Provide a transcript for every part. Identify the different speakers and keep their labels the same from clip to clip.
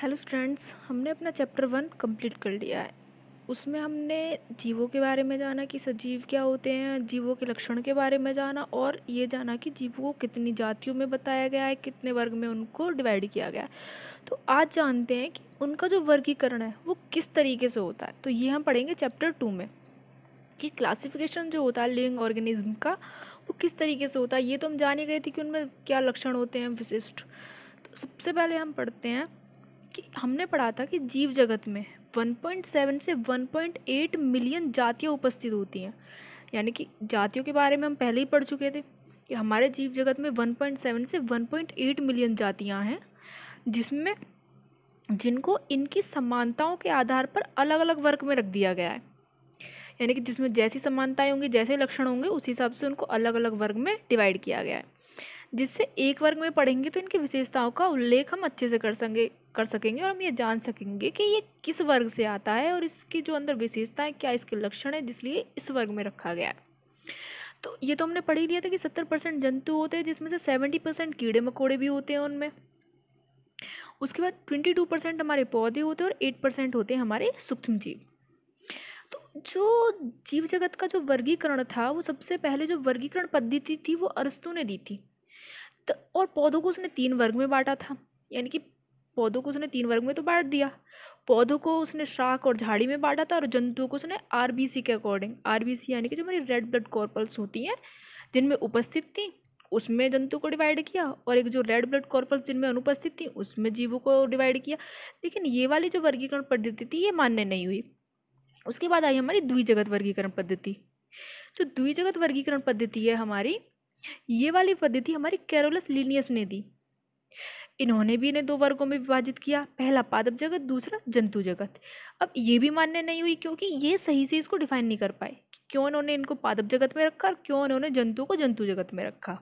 Speaker 1: hello students हमने अपना chapter one complete कर लिया है उसमें हमने जीवों के बारे में जाना कि सजीव क्या होते हैं जीवों के लक्षण के बारे में जाना और ये जाना कि जीवों को कितनी जातियों में बताया गया है कितने वर्ग में उनको डिवाइड किया गया है तो आज जानते हैं कि उनका जो वर्गीकरण है वो किस तरीके से होता है तो ये हम पढ़ेंगे चैप्टर टू में कि क्लासिफिकेशन जो होता है लिविंग ऑर्गेनिज्म का वो किस तरीके से होता है ये तो हम जान ही गए थे कि उनमें क्या लक्षण होते हैं विशिष्ट तो सबसे पहले हम पढ़ते हैं कि हमने पढ़ा था कि जीव जगत में 1.7 से 1.8 मिलियन जातियाँ उपस्थित होती हैं यानी कि जातियों के बारे में हम पहले ही पढ़ चुके थे कि हमारे जीव जगत में 1.7 से 1.8 मिलियन जातियाँ हैं जिसमें जिनको इनकी समानताओं के आधार पर अलग अलग वर्ग में रख दिया गया है यानी कि जिसमें जैसी समानताएं होंगी जैसे लक्षण होंगे उसी हिसाब से उनको अलग अलग वर्ग में डिवाइड किया गया है जिससे एक वर्ग में पढ़ेंगे तो इनकी विशेषताओं का उल्लेख हम अच्छे से कर सकेंगे कर सकेंगे और हम ये जान सकेंगे कि ये किस वर्ग से आता है और इसकी जो अंदर विशेषता है क्या इसके लक्षण है जिसलिए इस वर्ग में रखा गया है तो ये तो हमने पढ़ ही लिया था कि सत्तर परसेंट जंतु होते हैं जिसमें से सेवेंटी परसेंट कीड़े मकोड़े भी होते हैं उनमें उसके बाद ट्वेंटी टू परसेंट हमारे पौधे होते हैं और एट परसेंट होते हैं हमारे सूक्ष्म जीव तो जो जीव जगत का जो वर्गीकरण था वो सबसे पहले जो वर्गीकरण पद्धति थी वो अरस्तु ने दी थी तो, और पौधों को उसने तीन वर्ग में बांटा था यानी कि पौधों को उसने तीन वर्ग में तो बांट दिया पौधों को उसने शाख और झाड़ी में बांटा था और जंतुओं को उसने आर के अकॉर्डिंग आर यानी कि जो हमारी रेड ब्लड कॉर्पल्स होती हैं जिनमें उपस्थित थी उसमें जंतु को डिवाइड किया और एक जो रेड ब्लड कॉर्पल्स जिनमें अनुपस्थित थी उसमें जीवों को डिवाइड किया लेकिन ये वाली जो वर्गीकरण पद्धति थी ये मान्य नहीं हुई उसके बाद आई हमारी द्विजगत वर्गीकरण पद्धति जो द्विजगत वर्गीकरण पद्धति है हमारी ये वाली पद्धति हमारे कैरोलस लीनियस ने दी इन्होंने भी इन्हें दो वर्गों में विभाजित किया पहला पादप जगत दूसरा जंतु जगत अब ये भी मान्य नहीं हुई क्योंकि ये सही से इसको डिफाइन नहीं कर पाए क्यों इन्होंने इनको पादप जगत में रखा और क्यों इन्होंने जंतु को जंतु जगत में रखा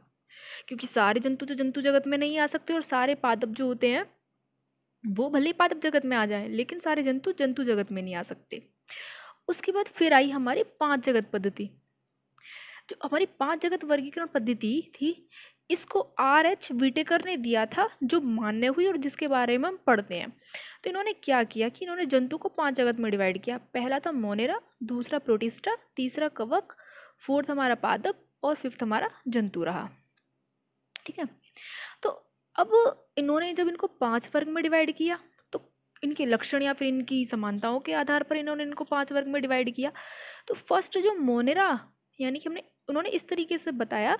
Speaker 1: क्योंकि सारे जंतु तो जंतु जगत में नहीं आ सकते और सारे पादप जो होते हैं वो भले ही पादप जगत में आ जाएं लेकिन सारे जंतु जंतु जगत में नहीं आ सकते उसके बाद फिर आई हमारी पांच जगत पद्धति जो हमारी पांच जगत वर्गीकरण पद्धति थी इसको आर एच विटेकर ने दिया था जो मान्य हुई और जिसके बारे में हम पढ़ते हैं तो इन्होंने क्या किया कि इन्होंने जंतु को पांच जगत में डिवाइड किया पहला था मोनेरा दूसरा प्रोटिस्टा तीसरा कवक फोर्थ हमारा पादप और फिफ्थ हमारा जंतु रहा ठीक है तो अब इन्होंने जब इनको पांच वर्ग में डिवाइड किया तो इनके लक्षण या फिर इनकी समानताओं के आधार पर इन्होंने इनको पांच वर्ग में डिवाइड किया तो फर्स्ट जो मोनेरा यानी कि हमने उन्होंने इस तरीके से बताया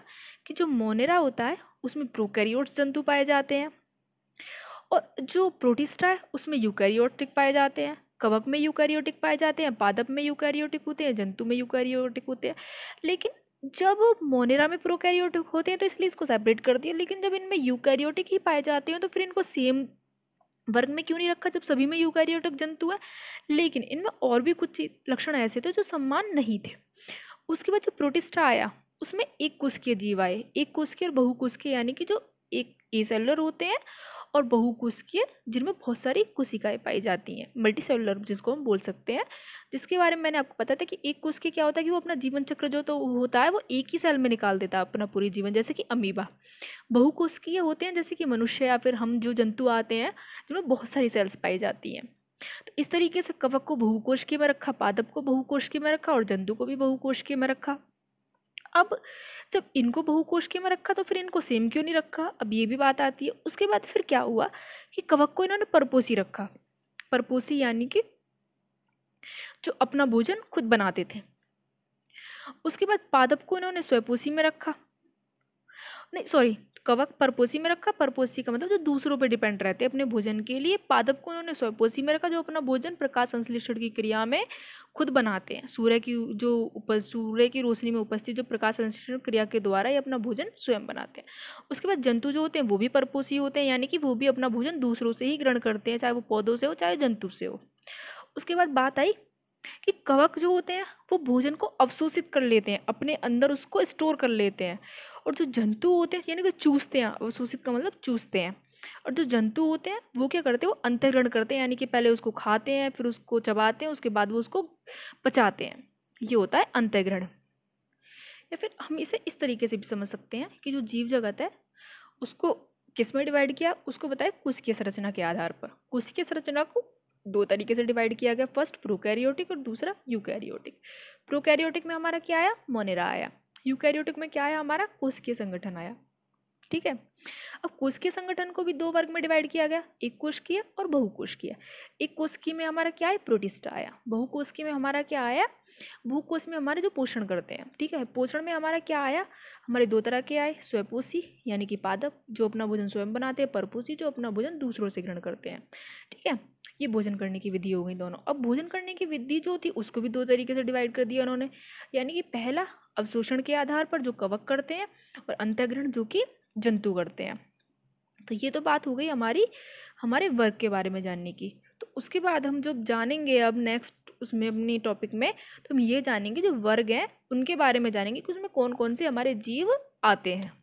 Speaker 1: कि जो मोनेरा होता है उसमें प्रोकैरियोट्स जंतु पाए जाते हैं और जो प्रोटिस्टा है उसमें यूकैरियोटिक पाए जाते हैं कवक में यूकैरियोटिक पाए जाते हैं पादप में यूकैरियोटिक होते हैं जंतु में यूकैरियोटिक होते हैं लेकिन जब मोनेरा में प्रोकैरियोटिक होते हैं तो इसलिए इसको सेपरेट कर दिया लेकिन जब इनमें यूकैरियोटिक ही पाए जाते हैं तो फिर इनको सेम वर्ग में क्यों नहीं रखा जब सभी में यूकैरियोटिक जंतु है लेकिन इनमें और भी कुछ लक्षण ऐसे थे जो सम्मान नहीं थे उसके बाद जो प्रोटिस्टा आया उसमें एक के जीव आए एक के और के यानी कि जो एक ए सेलुलर होते हैं और बहुकोशिकीय जिनमें बहुत सारी कोशिकाएं पाई जाती हैं मल्टी सेलुलर जिसको हम बोल सकते हैं जिसके बारे में मैंने आपको पता था कि एक कोशिकीय क्या होता है कि वो अपना जीवन चक्र जो तो होता है वो एक ही सेल में निकाल देता है अपना पूरी जीवन जैसे कि अमीबा बहुकोशिकीय होते हैं जैसे कि मनुष्य या फिर हम जो जंतु आते हैं जिनमें बहुत सारी सेल्स पाई जाती हैं तो इस तरीके से कवक को बहुकोश के में रखा पादप को बहुकोश के में रखा और जंतु को भी बहुकोश के में रखा अब जब इनको बहुकोश के में रखा तो फिर इनको सेम क्यों नहीं रखा अब ये भी बात आती है उसके बाद फिर क्या हुआ कि कवक को इन्होंने परपोसी रखा परपोसी यानी कि जो अपना भोजन खुद बनाते थे उसके बाद पादप को इन्होंने स्वयपोसी में रखा नहीं सॉरी कवक परपोसी में रखा परपोसी का मतलब जो दूसरों पर डिपेंड रहते हैं अपने भोजन के लिए पादप को उन्होंने स्वपोसी में रखा जो अपना भोजन प्रकाश संश्लेषण की क्रिया में खुद बनाते हैं सूर्य की जो सूर्य की रोशनी में उपस्थित जो प्रकाश संश्लेषण क्रिया के द्वारा ही अपना भोजन स्वयं बनाते हैं उसके बाद जंतु जो होते हैं वो भी परपोसी होते हैं यानी कि वो भी अपना भोजन दूसरों से ही ग्रहण करते हैं चाहे वो पौधों से हो चाहे जंतु से हो उसके बाद बात आई कि कवक जो होते हैं वो भोजन को अवशोषित कर लेते हैं अपने अंदर उसको स्टोर कर लेते हैं और जो जंतु होते हैं यानी कि चूसते हैं अवशोषित का मतलब चूसते हैं और जो जंतु होते हैं वो क्या करते हैं वो अंतरण करते हैं यानी कि पहले उसको खाते हैं फिर उसको चबाते हैं उसके बाद वो उसको पचाते हैं ये होता है अंतग्रहण या फिर हम इसे इस तरीके से भी समझ सकते हैं कि जो जीव जगत है उसको किस में डिवाइड किया उसको बताया की संरचना के आधार पर की संरचना को दो तरीके से डिवाइड किया गया फर्स्ट प्रोकैरियोटिक और दूसरा यूकैरियोटिक प्रोकैरियोटिक में हमारा क्या आया मोनेरा आया यूकैरियोटिक में क्या आया हमारा कोशिकीय संगठन आया ठीक है अब कुश के संगठन को भी दो वर्ग में डिवाइड किया गया एक कोशकीय और बहुकोशकीय एक कोशकी में हमारा क्या है प्रोटिस्ट आया बहुकोशकी में हमारा क्या आया भूकोश में हमारे जो पोषण करते हैं ठीक है पोषण में हमारा क्या आया हमारे दो तरह के आए स्वयपोषी यानी कि पादप जो अपना भोजन स्वयं बनाते हैं परपोषी जो अपना भोजन दूसरों से ग्रहण करते हैं ठीक है ये भोजन करने की विधि हो गई दोनों अब भोजन करने की विधि जो थी उसको भी दो तरीके से डिवाइड कर दिया उन्होंने यानी कि पहला अवशोषण के आधार पर जो कवक करते हैं और अंतग्रहण जो कि जंतु करते हैं तो ये तो बात हो गई हमारी हमारे वर्क के बारे में जानने की तो उसके बाद हम जब जानेंगे अब नेक्स्ट उसमें अपनी टॉपिक में तो हम ये जानेंगे जो वर्ग हैं उनके बारे में जानेंगे कि उसमें कौन कौन से हमारे जीव आते हैं